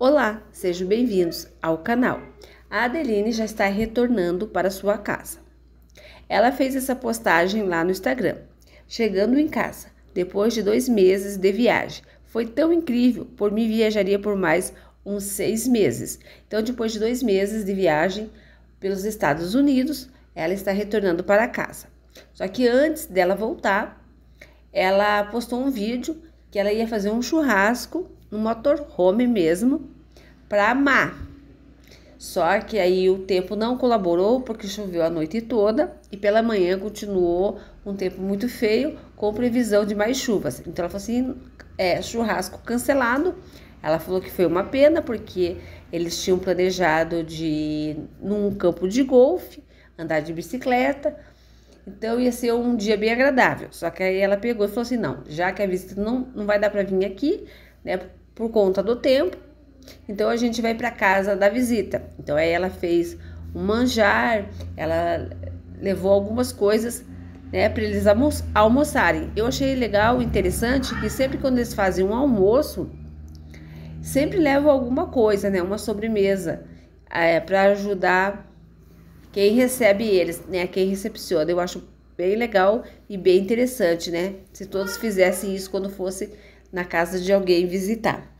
Olá, sejam bem-vindos ao canal. A Adeline já está retornando para sua casa. Ela fez essa postagem lá no Instagram. Chegando em casa, depois de dois meses de viagem, foi tão incrível, por mim viajaria por mais uns seis meses. Então, depois de dois meses de viagem pelos Estados Unidos, ela está retornando para casa. Só que antes dela voltar, ela postou um vídeo que ela ia fazer um churrasco no um motorhome mesmo para amar. Só que aí o tempo não colaborou porque choveu a noite toda e pela manhã continuou um tempo muito feio com previsão de mais chuvas. Então ela falou assim: é, churrasco cancelado. Ela falou que foi uma pena porque eles tinham planejado de num campo de golfe andar de bicicleta, então ia ser um dia bem agradável. Só que aí ela pegou e falou assim: não, já que a visita não, não vai dar para vir aqui, né, por conta do tempo, então a gente vai para casa da visita. Então aí ela fez um manjar, ela levou algumas coisas, né, para eles almo almoçarem. Eu achei legal, interessante que sempre quando eles fazem um almoço, sempre levam alguma coisa, né, uma sobremesa, é, eh, para ajudar quem recebe eles, né? Quem recepciona. Eu acho bem legal e bem interessante, né? Se todos fizessem isso quando fosse na casa de alguém visitar.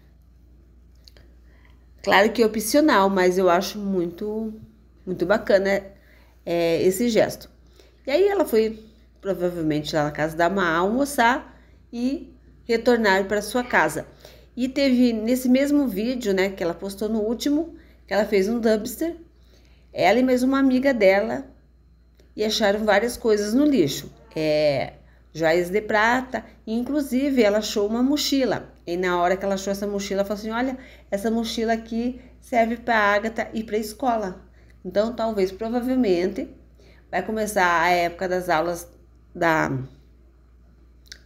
Claro que é opcional, mas eu acho muito, muito bacana é, esse gesto. E aí ela foi provavelmente lá na casa da Ma almoçar e retornar para sua casa. E teve nesse mesmo vídeo, né, que ela postou no último, que ela fez um dumpster ela e mais uma amiga dela e acharam várias coisas no lixo. É, joias de prata, inclusive ela achou uma mochila. E na hora que ela achou essa mochila, ela falou assim: "Olha, essa mochila aqui serve para Ágata e para a escola". Então, talvez provavelmente vai começar a época das aulas da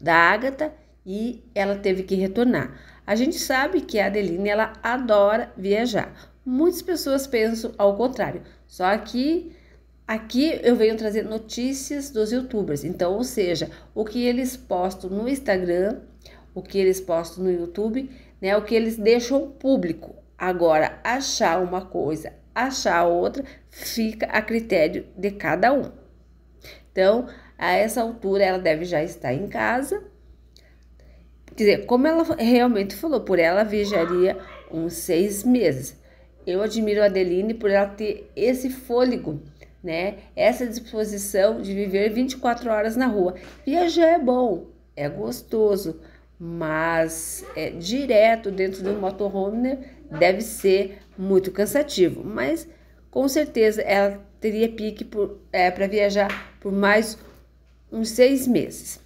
da Ágata e ela teve que retornar. A gente sabe que a Adeline ela adora viajar. Muitas pessoas pensam ao contrário, só que aqui eu venho trazer notícias dos youtubers. Então, ou seja, o que eles postam no Instagram, o que eles postam no YouTube, né, o que eles deixam público. Agora, achar uma coisa, achar outra, fica a critério de cada um. Então, a essa altura ela deve já estar em casa. Quer dizer, como ela realmente falou, por ela vigiaria uns seis meses eu admiro a Adeline por ela ter esse fôlego, né? Essa disposição de viver 24 horas na rua. Viajar é bom, é gostoso, mas é, direto dentro do motorhome né? deve ser muito cansativo. Mas com certeza ela teria pique para é, viajar por mais uns seis meses.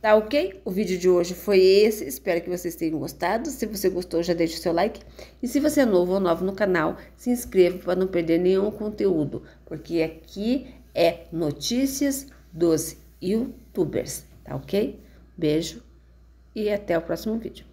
Tá ok? O vídeo de hoje foi esse. Espero que vocês tenham gostado. Se você gostou, já deixa o seu like. E se você é novo ou nova no canal, se inscreva para não perder nenhum conteúdo, porque aqui é notícias dos youtubers, tá ok? Beijo e até o próximo vídeo.